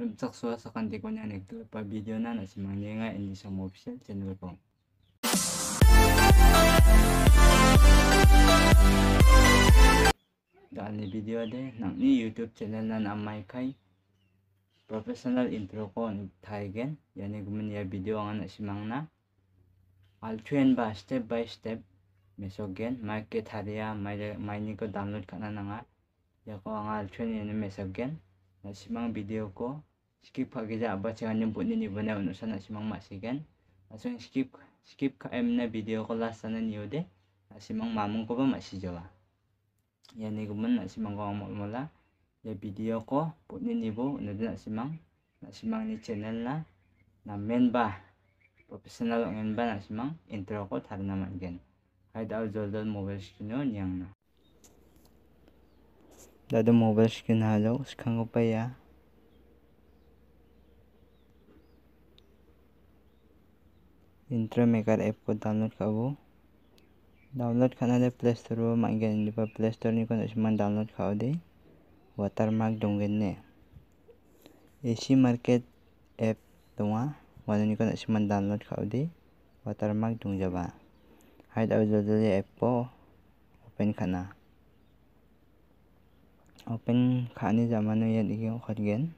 na 름싹 쏘아서 간디고냐 넥돌바 비디오나 official channel ko. Daan ni video deh ng ni YouTube channel na namay kay professional intro ko ni Taigen. yan yung gumanaya video ang anak si Mangna train ba step by step mesogen market hariya may may ni ko download ka na nga ya ko ang altuen yan mesogen na si Mang video ko skip haja abah yang nyebut ini benar untuk sana simang kan langsung skip skip KM na video kelas sana niu deh nah, simang mamung ko ba masih jawa ya ni kuman nak simang ko mau mula ya video ko put ni bo na nak simang nak ni channel na na men ba profesional ngen ba nak intro ko tar na man gen hai dau jodol mobile skino yang na dadu mobile skin halo sekarang ko pa ya intro maker app को download खाओ download खाने play store माइगे play store निशान download खाओ दे watermark दंगेने एसी market app दवा वो इसमान डाउनलोड खाओ दे वाटरमार्क दूजा हाई जो जो एप को ओपेन खाना ओपन खाने जमानो ये खेन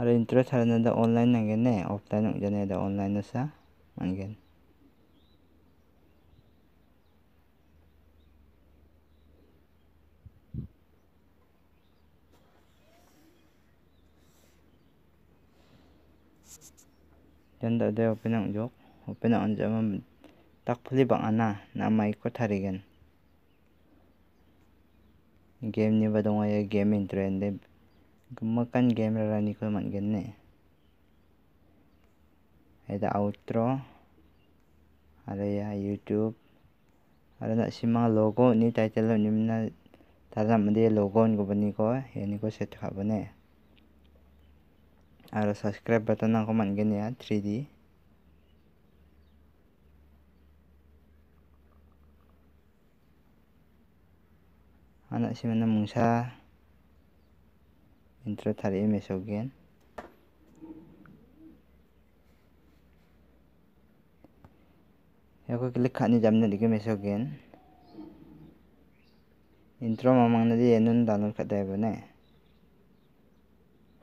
अरे इंटरेस्ट हर online ऑनलाइन ना गेने ऑफलाइन हो जाने दा ऑनलाइन सा मन गेन Diyan da da open ang jok. Open ang jam tak puli bang ana na may ko tarigan. Game ni ba dong ay game in trend gemakan game rani ko man genne ada outro ada ya youtube ada nak si logo ni title ni na tara mende logo ni ko ko yani ko set ka bane ada subscribe button na ko man genne eh. ya 3d anak si mana mungsa entra tarik mesok gen aku klik kat ni jam ni dikit mesok gen intro memang nanti yang nun download kat table ni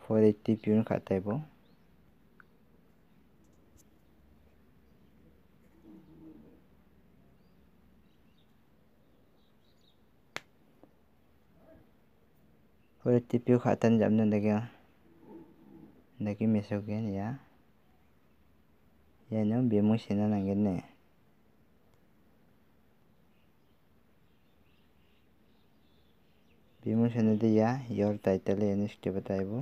480 pun kat table और टिपियो खातन जब न दगे दगे ya ya? ya no bemo sena nangen ne bemo sena de ya your title in taibu bataibo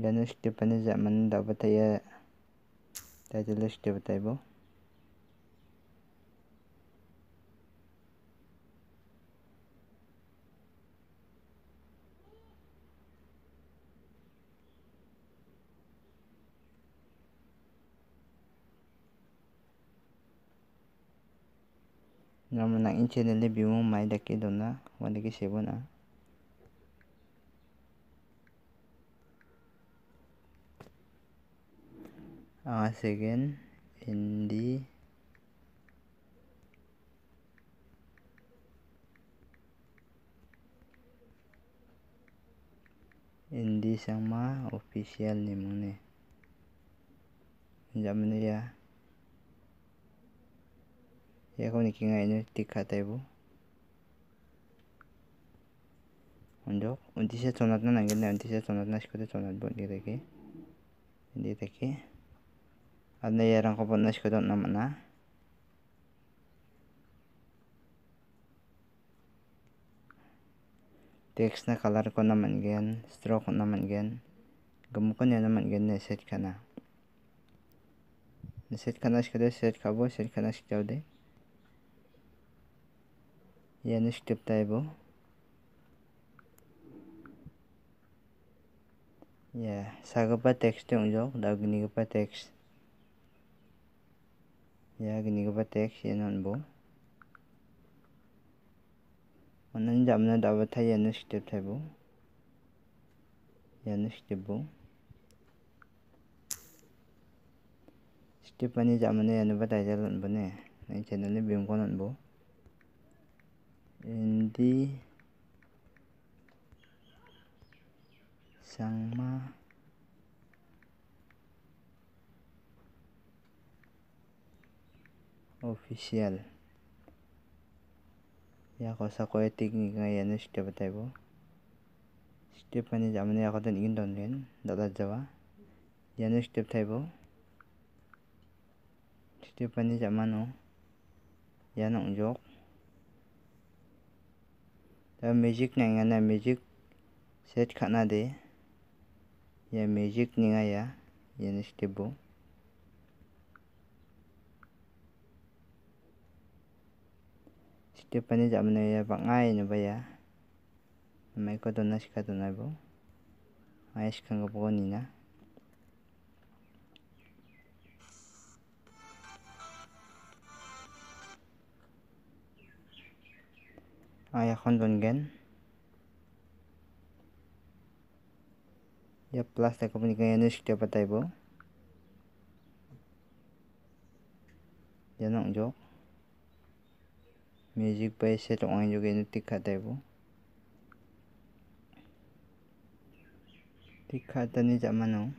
ya no step ne zaman dapat ya title bo. Nama namun nang inche nele bimu mai dake dona wadake na. uh, second in the in the sama official name ni jam ya ya kau ni kinga ini tikha taibu unjok unti se tonat na nangil na unti se tonat na shkote tonat bo diri deke adlayaran ko po na ko naman na text na color ko naman gan stroke ko naman gan gamo ko niya naman gan na set ka na set ka na siya set ka bo set ka na siya de yan script tayo bo yeah saga pa text yung jok dag ni pa text y a g i ni gaba tek sian o n bo onan jamna daba thai yan step h thai bo yan step h bo step h ani jamna yan ba thai jalan bo ne nai channel ni bim kon o n bo indi sangma official yak osakoe tiki n nga yanu shtepa t a y b o shtepa ni jamane y a k o d a n igin n donlen dada jawa yanu shtep t a y b o shtepa ni jamano yanu unjok ta magic na nga na magic set k a n a de ya magic ni nga ya yanu shtebo pani jak mano ya bangai ba ya. mai ko dona shika dona bo ai shika ngo bo ni na ai ya khon don gen ya plus ta ko ni ga ya ne shika patai bo ya nong jok music by set on juga ini tikha tae bu tikha tae ni jama no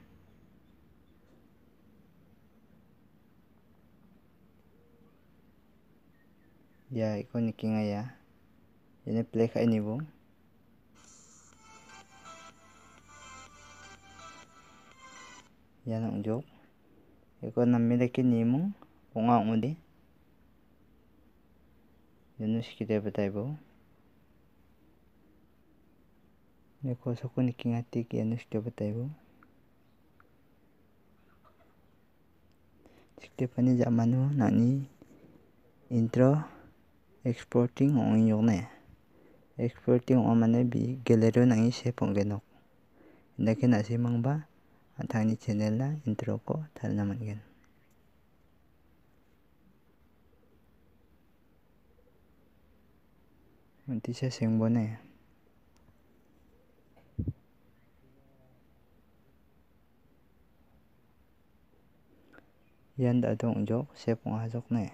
ya iko ni kinga ya ini play kha ini bu ya nong jok iko namilaki ni mo bunga ngudi nu 式で舞台をでこうそこに気がっていく家主で舞台を Stephanie Zamanu nani intro exporting on yone exporting on mane bi galero nangi sepong genok indake nasi mang ba antani channel na intro ko thal naman gen Matisse es yang bona ya yan da jok se pong